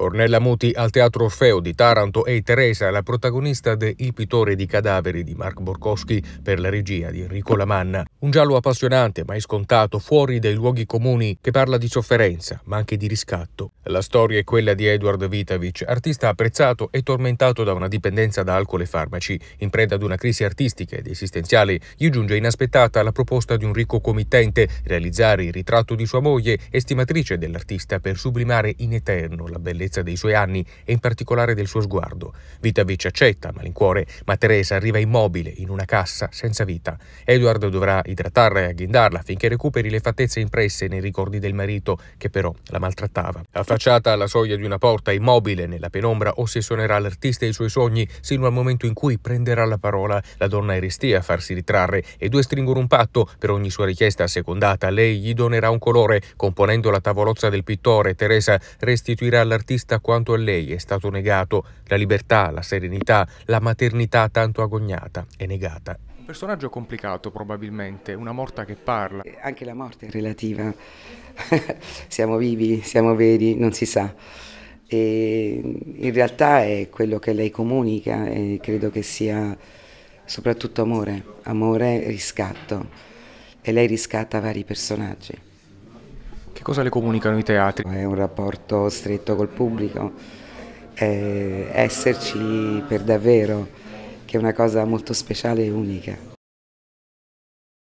Ornella Muti al Teatro Orfeo di Taranto e Teresa, la protagonista de Il pittore di cadaveri di Mark Borkowski per la regia di Enrico Lamanna. Un giallo appassionante, mai scontato, fuori dai luoghi comuni, che parla di sofferenza, ma anche di riscatto. La storia è quella di Edward Vitavic, artista apprezzato e tormentato da una dipendenza da alcol e farmaci. In preda ad una crisi artistica ed esistenziale, gli giunge inaspettata la proposta di un ricco committente, realizzare il ritratto di sua moglie, estimatrice dell'artista, per sublimare in eterno la bellezza dei suoi anni e in particolare del suo sguardo. Vitavic accetta, malincuore, ma Teresa arriva immobile, in una cassa, senza vita. Edward dovrà idratarla e agghindarla affinché recuperi le fattezze impresse nei ricordi del marito che però la maltrattava. Affacciata alla soglia di una porta, immobile nella penombra, ossessionerà l'artista e i suoi sogni sino al momento in cui prenderà la parola la donna Eristea a farsi ritrarre e due stringono un patto per ogni sua richiesta assecondata. Lei gli donerà un colore, componendo la tavolozza del pittore. Teresa restituirà all'artista quanto a lei è stato negato, la libertà, la serenità, la maternità tanto agognata e negata Personaggio complicato probabilmente, una morta che parla. Eh, anche la morte è relativa, siamo vivi, siamo veri, non si sa. E mm, in realtà è quello che lei comunica e credo che sia soprattutto amore, amore riscatto e lei riscatta vari personaggi. Che cosa le comunicano i teatri? È un rapporto stretto col pubblico, eh, esserci per davvero che è una cosa molto speciale e unica.